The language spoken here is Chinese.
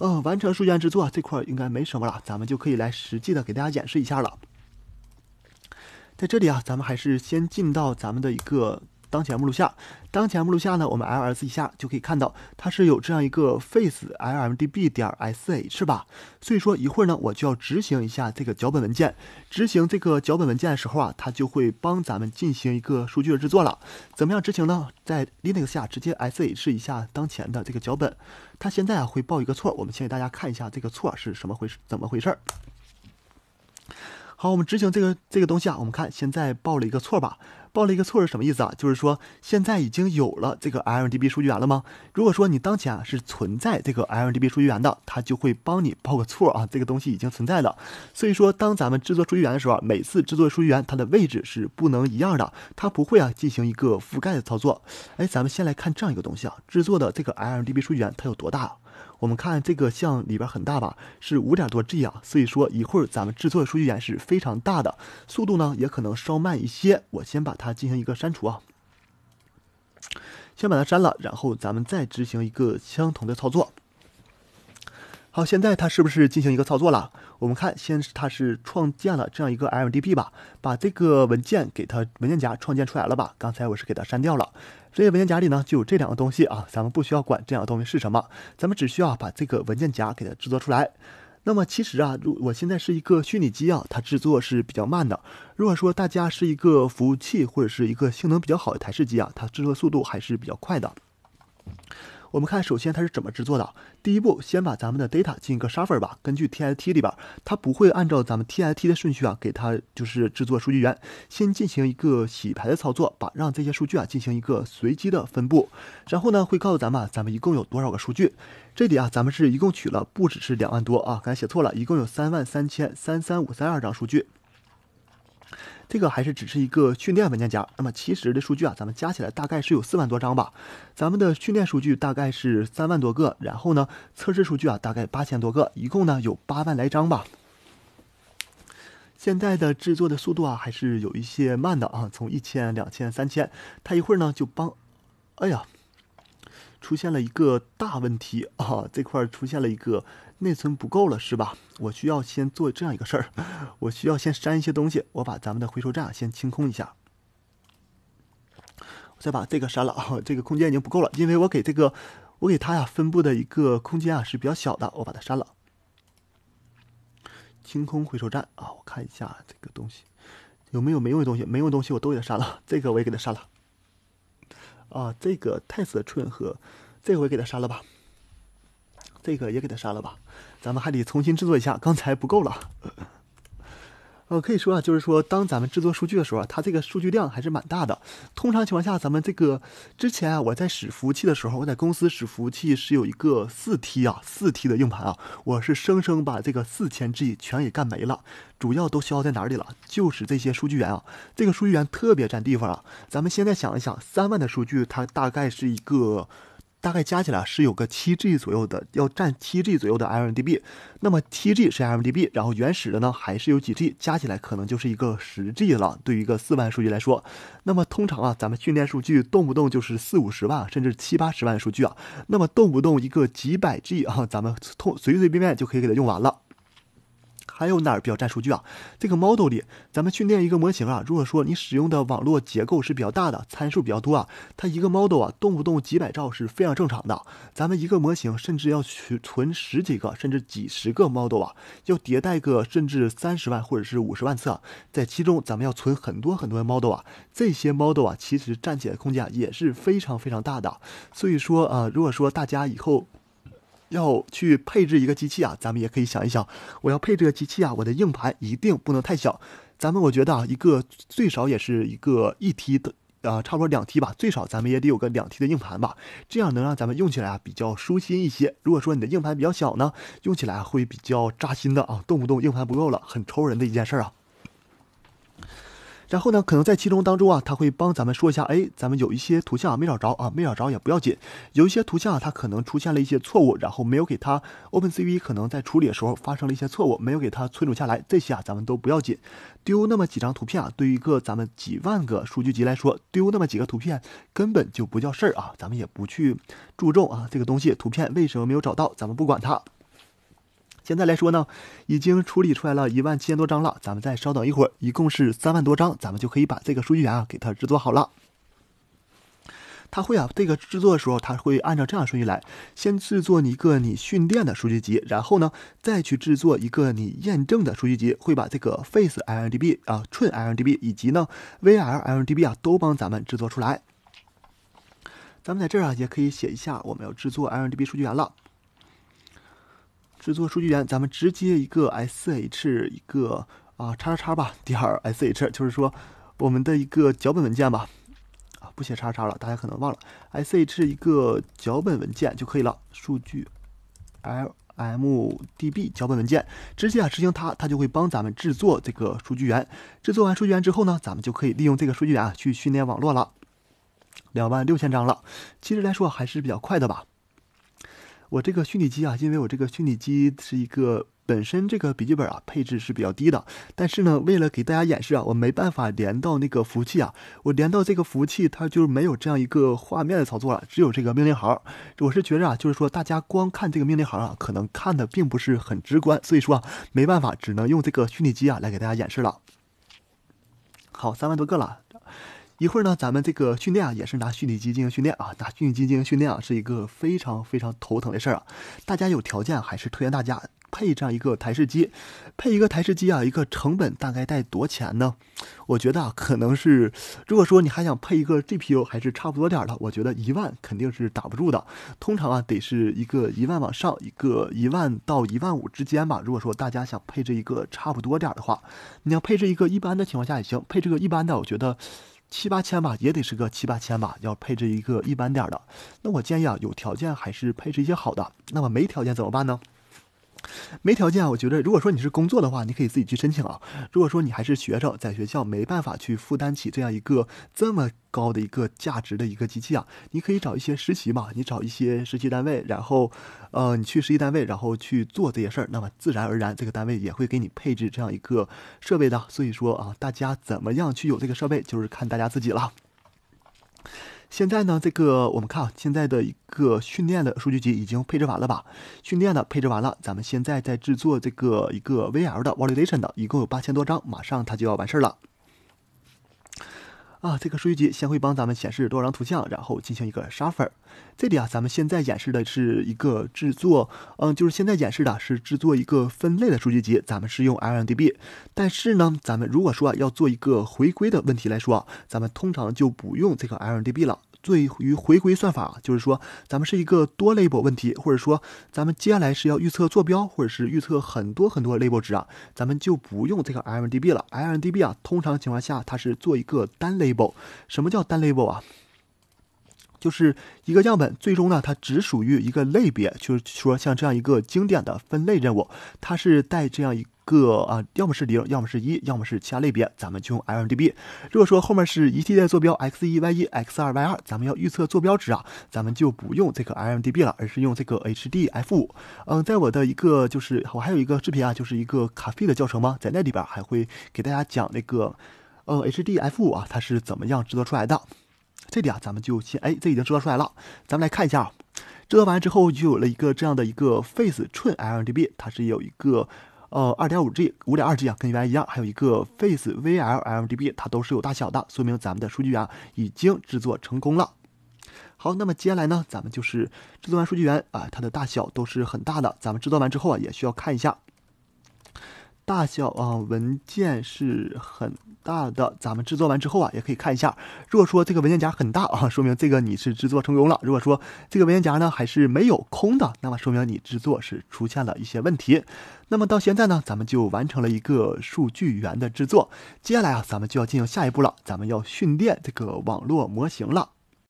呃，完成据干制作这块应该没什么了，咱们就可以来实际的给大家演示一下了。在这里啊，咱们还是先进到咱们的一个。当前目录下，当前目录下呢，我们 ls 一下就可以看到，它是有这样一个 face l m d b 点 sh 吧。所以说一会儿呢，我就要执行一下这个脚本文件。执行这个脚本文件的时候啊，它就会帮咱们进行一个数据的制作了。怎么样执行呢？在 Linux 下直接 sh 一下当前的这个脚本。它现在啊会报一个错，我们先给大家看一下这个错是什么回事，怎么回事儿。好，我们执行这个这个东西啊，我们看现在报了一个错吧？报了一个错是什么意思啊？就是说现在已经有了这个 L D B 数据源了吗？如果说你当前啊是存在这个 L D B 数据源的，它就会帮你报个错啊，这个东西已经存在了。所以说，当咱们制作数据源的时候啊，每次制作数据源它的位置是不能一样的，它不会啊进行一个覆盖的操作。哎，咱们先来看这样一个东西啊，制作的这个 L D B 数据源它有多大？我们看这个像里边很大吧，是五点多 G 啊，所以说一会儿咱们制作的数据源是非常大的，速度呢也可能稍慢一些。我先把它进行一个删除啊，先把它删了，然后咱们再执行一个相同的操作。好，现在它是不是进行一个操作了？我们看，先是它是创建了这样一个 l d b 吧，把这个文件给它文件夹创建出来了吧？刚才我是给它删掉了。这些文件夹里呢，就有这两个东西啊，咱们不需要管这两个东西是什么，咱们只需要把这个文件夹给它制作出来。那么其实啊，如我现在是一个虚拟机啊，它制作是比较慢的。如果说大家是一个服务器或者是一个性能比较好的台式机啊，它制作速度还是比较快的。我们看，首先它是怎么制作的？第一步，先把咱们的 data 进一个 shuffle 吧。根据 T I T 里边，它不会按照咱们 T I T 的顺序啊，给它就是制作数据源。先进行一个洗牌的操作，把让这些数据啊进行一个随机的分布。然后呢，会告诉咱们啊，咱们一共有多少个数据？这里啊，咱们是一共取了不只是两万多啊，刚才写错了，一共有三万三千三三五三二张数据。这个还是只是一个训练文件夹，那么其实的数据啊，咱们加起来大概是有四万多张吧。咱们的训练数据大概是三万多个，然后呢，测试数据啊大概八千多个，一共呢有八万来张吧。现在的制作的速度啊还是有一些慢的啊，从一千、两千、三千，他一会儿呢就帮，哎呀。出现了一个大问题啊！这块出现了一个内存不够了，是吧？我需要先做这样一个事儿，我需要先删一些东西，我把咱们的回收站先清空一下，再把这个删了啊！这个空间已经不够了，因为我给这个，我给他呀分布的一个空间啊是比较小的，我把它删了。清空回收站啊！我看一下这个东西有没有没用的东西，没用的东西我都给它删了，这个我也给它删了。啊，这个子的春和这回给他删了吧，这个也给他删了吧，咱们还得重新制作一下，刚才不够了。呃，可以说啊，就是说，当咱们制作数据的时候啊，它这个数据量还是蛮大的。通常情况下，咱们这个之前啊，我在使服务器的时候，我在公司使服务器是有一个四 T 啊，四 T 的硬盘啊，我是生生把这个四千 G 全给干没了。主要都消耗在哪里了？就是这些数据源啊，这个数据源特别占地方啊。咱们现在想一想，三万的数据，它大概是一个。大概加起来是有个七 G 左右的，要占七 G 左右的 i m d b 那么七 G 是 i m d b 然后原始的呢还是有几 G，加起来可能就是一个十 G 了。对于一个四万数据来说，那么通常啊，咱们训练数据动不动就是四五十万，甚至七八十万数据啊，那么动不动一个几百 G 啊，咱们通随随便便就可以给它用完了。还有哪儿比较占数据啊？这个 model 里，咱们训练一个模型啊，如果说你使用的网络结构是比较大的，参数比较多啊，它一个 model 啊，动不动几百兆是非常正常的。咱们一个模型甚至要去存十几个甚至几十个 model 啊，要迭代个甚至三十万或者是五十万次，在其中咱们要存很多很多的 model 啊，这些 model 啊，其实占起来空间也是非常非常大的。所以说啊，如果说大家以后要去配置一个机器啊，咱们也可以想一想，我要配这个机器啊，我的硬盘一定不能太小。咱们我觉得啊，一个最少也是一个一 T 的，呃，差不多两 T 吧，最少咱们也得有个两 T 的硬盘吧，这样能让咱们用起来啊比较舒心一些。如果说你的硬盘比较小呢，用起来会比较扎心的啊，动不动硬盘不够了，很愁人的一件事啊。然后呢，可能在其中当中啊，他会帮咱们说一下，哎，咱们有一些图像没找着啊，没找着也不要紧，有一些图像啊，它可能出现了一些错误，然后没有给它 OpenCV 可能在处理的时候发生了一些错误，没有给它存储下来，这些啊咱们都不要紧，丢那么几张图片啊，对于一个咱们几万个数据集来说，丢那么几个图片根本就不叫事儿啊，咱们也不去注重啊这个东西，图片为什么没有找到，咱们不管它。现在来说呢，已经处理出来了一万七千多张了，咱们再稍等一会儿，一共是三万多张，咱们就可以把这个数据源啊给它制作好了。它会啊，这个制作的时候，它会按照这样顺序来，先制作一个你训练的数据集，然后呢再去制作一个你验证的数据集，会把这个 face lndb 啊 t r e i n lndb 以及呢 vl lndb 啊都帮咱们制作出来。咱们在这儿啊也可以写一下，我们要制作 lndb 数据源了。制作数据源，咱们直接一个 sh 一个啊叉叉叉吧点 sh，就是说我们的一个脚本文件吧啊不写叉叉了，大家可能忘了 sh 一个脚本文件就可以了。数据 lmdb 脚本文件直接啊执行它，它就会帮咱们制作这个数据源。制作完数据源之后呢，咱们就可以利用这个数据源啊去训练网络了。两万六千张了，其实来说还是比较快的吧。我这个虚拟机啊，因为我这个虚拟机是一个本身这个笔记本啊配置是比较低的，但是呢，为了给大家演示啊，我没办法连到那个服务器啊，我连到这个服务器它就没有这样一个画面的操作了，只有这个命令行。我是觉着啊，就是说大家光看这个命令行啊，可能看的并不是很直观，所以说没办法，只能用这个虚拟机啊来给大家演示了。好，三万多个了。一会儿呢，咱们这个训练啊，也是拿虚拟机进行训练啊，拿虚拟机进行训练啊，是一个非常非常头疼的事儿啊。大家有条件，还是推荐大家配这样一个台式机，配一个台式机啊，一个成本大概在多钱呢？我觉得啊，可能是，如果说你还想配一个 GPU，还是差不多点儿的。我觉得一万肯定是打不住的，通常啊，得是一个一万往上，一个一万到一万五之间吧。如果说大家想配置一个差不多点儿的话，你要配置一个一般的情况下也行，配这个一般的，我觉得。七八千吧，也得是个七八千吧，要配置一个一般点的。那我建议啊，有条件还是配置一些好的。那么没条件怎么办呢？没条件啊，我觉得，如果说你是工作的话，你可以自己去申请啊。如果说你还是学生，在学校没办法去负担起这样一个这么高的一个价值的一个机器啊，你可以找一些实习嘛，你找一些实习单位，然后，呃，你去实习单位，然后去做这些事儿，那么自然而然这个单位也会给你配置这样一个设备的。所以说啊，大家怎么样去有这个设备，就是看大家自己了。现在呢，这个我们看现在的一个训练的数据集已经配置完了吧？训练的配置完了，咱们现在在制作这个一个 V L 的 validation 的，一共有八千多张，马上它就要完事儿了。啊，这个数据集先会帮咱们显示多少张图像，然后进行一个 shuffle。这里啊，咱们现在演示的是一个制作，嗯，就是现在演示的是制作一个分类的数据集，咱们是用 l m d b 但是呢，咱们如果说要做一个回归的问题来说，咱们通常就不用这个 l m d b 了。对于回归算法，就是说，咱们是一个多 label 问题，或者说，咱们接下来是要预测坐标，或者是预测很多很多 label 值啊，咱们就不用这个 i m D B 了。i m D B 啊，通常情况下它是做一个单 label。什么叫单 label 啊？就是一个样本最终呢，它只属于一个类别，就是说，像这样一个经典的分类任务，它是带这样一。个啊，要么是零，要么是一，要么是其他类别，咱们就用 LMDB。如果说后面是一系列坐标 x 一 y 一 x 二 y 二，咱们要预测坐标值啊，咱们就不用这个 LMDB 了，而是用这个 HDF。嗯，在我的一个就是我还有一个视频啊，就是一个 c a f e 的教程吗？在那里边还会给大家讲那个，呃，HDF 五啊，它是怎么样制作出来的？这里啊，咱们就先哎，这已经制作出来了，咱们来看一下。制作完之后，就有了一个这样的一个 face t u LMDB，它是有一个。呃，二点五 G，五点二 G 啊，跟原来一样，还有一个 Face VLMDB，它都是有大小的，说明咱们的数据源已经制作成功了。好，那么接下来呢，咱们就是制作完数据源啊，它的大小都是很大的，咱们制作完之后啊，也需要看一下。大小啊，文件是很大的。咱们制作完之后啊，也可以看一下。如果说这个文件夹很大啊，说明这个你是制作成功了。如果说这个文件夹呢还是没有空的，那么说明你制作是出现了一些问题。那么到现在呢，咱们就完成了一个数据源的制作。接下来啊，咱们就要进行下一步了，咱们要训练这个网络模型了。